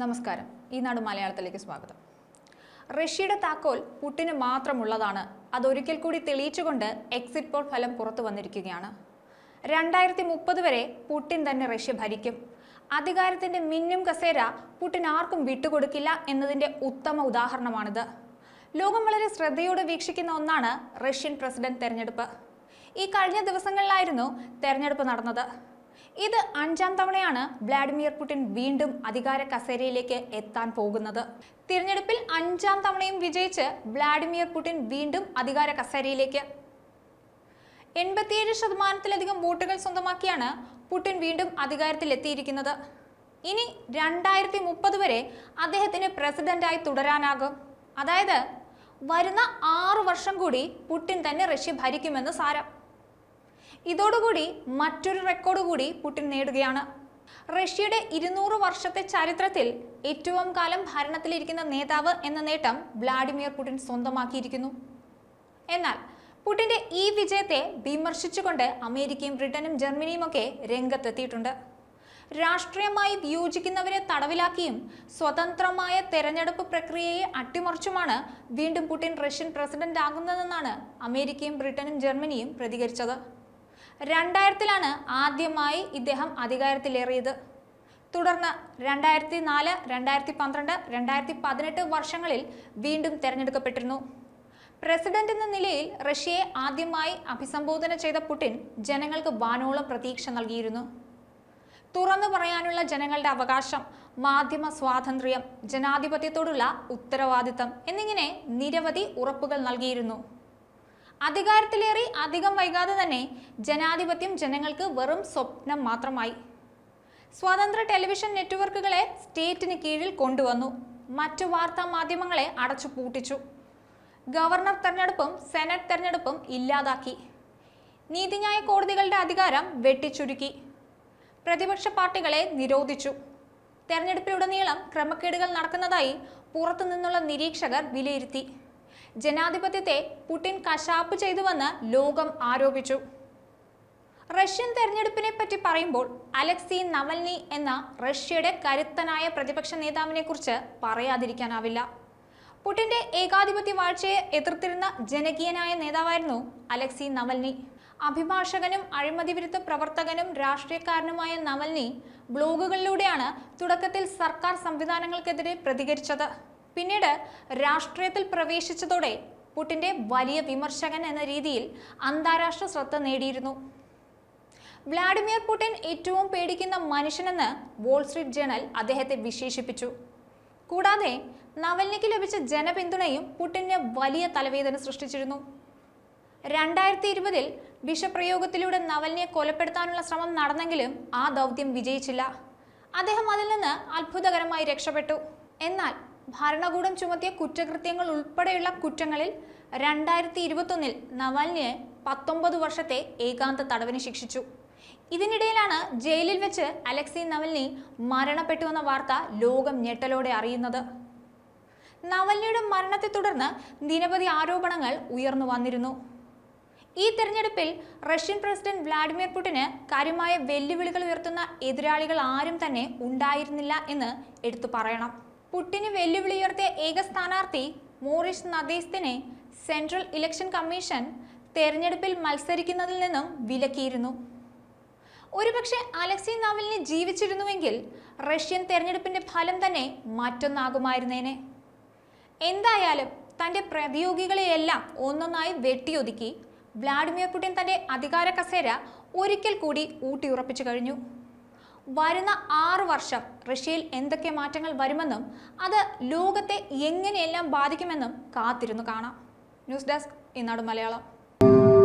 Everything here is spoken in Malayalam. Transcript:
നമസ്കാരം ഈ നാട് മലയാളത്തിലേക്ക് സ്വാഗതം റഷ്യയുടെ താക്കോൽ പുട്ടിന് മാത്രമുള്ളതാണ് അതൊരിക്കൽ കൂടി തെളിയിച്ചുകൊണ്ട് എക്സിറ്റ് പോൾ ഫലം പുറത്തു വന്നിരിക്കുകയാണ് രണ്ടായിരത്തി മുപ്പത് വരെ പുട്ടിൻ തന്നെ റഷ്യ ഭരിക്കും അധികാരത്തിന്റെ മിന്നും കസേര പുട്ടിൻ ആർക്കും വിട്ടുകൊടുക്കില്ല എന്നതിന്റെ ഉത്തമ ഉദാഹരണമാണിത് ലോകം വളരെ ശ്രദ്ധയോടെ വീക്ഷിക്കുന്ന ഒന്നാണ് റഷ്യൻ പ്രസിഡന്റ് തെരഞ്ഞെടുപ്പ് ഈ കഴിഞ്ഞ ദിവസങ്ങളിലായിരുന്നു തെരഞ്ഞെടുപ്പ് നടന്നത് ഇത് അഞ്ചാം തവണയാണ് വ്ളാഡിമിർ പുടിൻ വീണ്ടും അധികാര കസേരയിലേക്ക് എത്താൻ പോകുന്നത് തിരഞ്ഞെടുപ്പിൽ അഞ്ചാം തവണയും വിജയിച്ച് വ്ളാഡിമിർ പുടിൻ വീണ്ടും അധികാര കസേരയിലേക്ക് എൺപത്തിയേഴ് ശതമാനത്തിലധികം വോട്ടുകൾ സ്വന്തമാക്കിയാണ് പുടിൻ വീണ്ടും അധികാരത്തിലെത്തിയിരിക്കുന്നത് ഇനി രണ്ടായിരത്തി മുപ്പത് വരെ അദ്ദേഹത്തിന് പ്രസിഡന്റായി തുടരാനാകും അതായത് വരുന്ന ആറു വർഷം കൂടി പുടിൻ തന്നെ റഷ്യ ഭരിക്കുമെന്ന് സാരം ഇതോടുകൂടി മറ്റൊരു റെക്കോർഡ് കൂടി പുടിൻ നേടുകയാണ് റഷ്യയുടെ ഇരുന്നൂറ് വർഷത്തെ ചരിത്രത്തിൽ ഏറ്റവും കാലം ഭരണത്തിലിരിക്കുന്ന നേതാവ് എന്ന നേട്ടം വ്ളാഡിമിർ പുടിൻ സ്വന്തമാക്കിയിരിക്കുന്നു എന്നാൽ പുടിന്റെ ഈ വിജയത്തെ വിമർശിച്ചുകൊണ്ട് അമേരിക്കയും ബ്രിട്ടനും ജർമ്മനിയും ഒക്കെ രംഗത്തെത്തിയിട്ടുണ്ട് രാഷ്ട്രീയമായി വിയോജിക്കുന്നവരെ തടവിലാക്കിയും സ്വതന്ത്രമായ തെരഞ്ഞെടുപ്പ് പ്രക്രിയയെ അട്ടിമറിച്ചുമാണ് വീണ്ടും പുടിൻ റഷ്യൻ പ്രസിഡന്റ് ആകുന്നതെന്നാണ് അമേരിക്കയും ബ്രിട്ടനും ജർമ്മനിയും പ്രതികരിച്ചത് രണ്ടായിരത്തിലാണ് ആദ്യമായി ഇദ്ദേഹം അധികാരത്തിലേറിയത് തുടർന്ന് രണ്ടായിരത്തി നാല് രണ്ടായിരത്തി പന്ത്രണ്ട് രണ്ടായിരത്തി പതിനെട്ട് വർഷങ്ങളിൽ വീണ്ടും തെരഞ്ഞെടുക്കപ്പെട്ടിരുന്നു പ്രസിഡന്റ് എന്ന നിലയിൽ റഷ്യയെ ആദ്യമായി അഭിസംബോധന ചെയ്ത പുടിൻ ജനങ്ങൾക്ക് വാനോളം പ്രതീക്ഷ നൽകിയിരുന്നു തുറന്നു പറയാനുള്ള ജനങ്ങളുടെ അവകാശം മാധ്യമ സ്വാതന്ത്ര്യം ജനാധിപത്യത്തോടുള്ള ഉത്തരവാദിത്തം എന്നിങ്ങനെ നിരവധി ഉറപ്പുകൾ നൽകിയിരുന്നു അധികാരത്തിലേറി അധികം വൈകാതെ തന്നെ ജനാധിപത്യം ജനങ്ങൾക്ക് വെറും സ്വപ്നം മാത്രമായി സ്വതന്ത്ര ടെലിവിഷൻ നെറ്റ്വർക്കുകളെ സ്റ്റേറ്റിന് കീഴിൽ കൊണ്ടുവന്നു മറ്റു വാർത്താ മാധ്യമങ്ങളെ അടച്ചു പൂട്ടിച്ചു ഗവർണർ തെരഞ്ഞെടുപ്പും സെനറ്റ് തെരഞ്ഞെടുപ്പും ഇല്ലാതാക്കി നീതിന്യായ കോടതികളുടെ അധികാരം വെട്ടിച്ചുരുക്കി പ്രതിപക്ഷ പാർട്ടികളെ നിരോധിച്ചു തെരഞ്ഞെടുപ്പിലുടനീളം ക്രമക്കേടുകൾ നടക്കുന്നതായി പുറത്തുനിന്നുള്ള നിരീക്ഷകർ വിലയിരുത്തി ജനാധിപത്യത്തെ പുടിൻ കശാപ്പ് ചെയ്തുവെന്ന് ലോകം ആരോപിച്ചു റഷ്യൻ തെരഞ്ഞെടുപ്പിനെ പറ്റി പറയുമ്പോൾ അലക്സി നവൽനി എന്ന റഷ്യയുടെ കരുത്തനായ പ്രതിപക്ഷ നേതാവിനെ കുറിച്ച് പറയാതിരിക്കാനാവില്ല പുടിന്റെ ഏകാധിപത്യ വാഴ്ചയെ എതിർത്തിരുന്ന ജനകീയനായ നേതാവായിരുന്നു അലക്സി നവൽനി അഭിഭാഷകനും അഴിമതി വിരുദ്ധ പ്രവർത്തകനും രാഷ്ട്രീയക്കാരനുമായ നവൽനി ബ്ലോഗുകളിലൂടെയാണ് തുടക്കത്തിൽ സർക്കാർ സംവിധാനങ്ങൾക്കെതിരെ പ്രതികരിച്ചത് പിന്നീട് രാഷ്ട്രീയത്തിൽ പ്രവേശിച്ചതോടെ പുട്ടിന്റെ വലിയ വിമർശകൻ എന്ന രീതിയിൽ അന്താരാഷ്ട്ര ശ്രദ്ധ നേടിയിരുന്നു വ്ളാഡിമിർ പുടിൻ ഏറ്റവും പേടിക്കുന്ന മനുഷ്യനെന്ന് വോൾസ്ട്രീറ്റ് ജേണൽ അദ്ദേഹത്തെ വിശേഷിപ്പിച്ചു കൂടാതെ നവൽനിക്ക് ലഭിച്ച ജനപിന്തുണയും പുടിന് വലിയ തലവേദന സൃഷ്ടിച്ചിരുന്നു രണ്ടായിരത്തി ഇരുപതിൽ വിഷപ്രയോഗത്തിലൂടെ നവൽനിയെ കൊലപ്പെടുത്താനുള്ള ശ്രമം നടന്നെങ്കിലും ആ ദൗത്യം വിജയിച്ചില്ല അദ്ദേഹം അതിൽ നിന്ന് അത്ഭുതകരമായി രക്ഷപ്പെട്ടു എന്നാൽ ഭരണകൂടം ചുമത്തിയ കുറ്റകൃത്യങ്ങൾ ഉൾപ്പെടെയുള്ള കുറ്റങ്ങളിൽ രണ്ടായിരത്തി ഇരുപത്തൊന്നിൽ നവാലിനെ പത്തൊമ്പത് വർഷത്തെ ഏകാന്ത തടവിന് ശിക്ഷിച്ചു ഇതിനിടയിലാണ് ജയിലിൽ വെച്ച് അലക്സി നവൽനി മരണപ്പെട്ടുവെന്ന വാർത്ത ലോകം ഞെട്ടലോടെ അറിയുന്നത് നവൽനിയുടെ മരണത്തെ തുടർന്ന് നിരവധി ആരോപണങ്ങൾ ഉയർന്നു വന്നിരുന്നു ഈ തെരഞ്ഞെടുപ്പിൽ റഷ്യൻ പ്രസിഡന്റ് വ്ലാഡിമിർ പുടിന് കാര്യമായ വെല്ലുവിളികൾ ഉയർത്തുന്ന എതിരാളികൾ ആരും തന്നെ ഉണ്ടായിരുന്നില്ല എന്ന് എടുത്തു പറയണം പുട്ടിന് വെല്ലുവിളിയുയർത്തിയ ഏക സ്ഥാനാർത്ഥി മോറിഷ് നദീസ്തിനെ സെൻട്രൽ ഇലക്ഷൻ കമ്മീഷൻ തെരഞ്ഞെടുപ്പിൽ മത്സരിക്കുന്നതിൽ നിന്നും വിലക്കിയിരുന്നു ഒരുപക്ഷെ അലക്സി നാവലിന് ജീവിച്ചിരുന്നുവെങ്കിൽ റഷ്യൻ തെരഞ്ഞെടുപ്പിന്റെ ഫലം തന്നെ മറ്റൊന്നാകുമായിരുന്നേനെ എന്തായാലും തൻ്റെ പ്രതിയോഗികളെയെല്ലാം ഒന്നൊന്നായി വെട്ടിയൊതുക്കി വ്ളാഡിമിർ പുടിൻ തൻ്റെ അധികാര കസേര ഒരിക്കൽ കൂടി ഊട്ടിയുറപ്പിച്ചു കഴിഞ്ഞു വരുന്ന ആറ് വർഷം റഷ്യയിൽ എന്തൊക്കെ മാറ്റങ്ങൾ വരുമെന്നും അത് ലോകത്തെ എങ്ങനെയെല്ലാം ബാധിക്കുമെന്നും കാത്തിരുന്നു കാണാം ന്യൂസ് ഡെസ്ക് ഇന്നാട് മലയാളം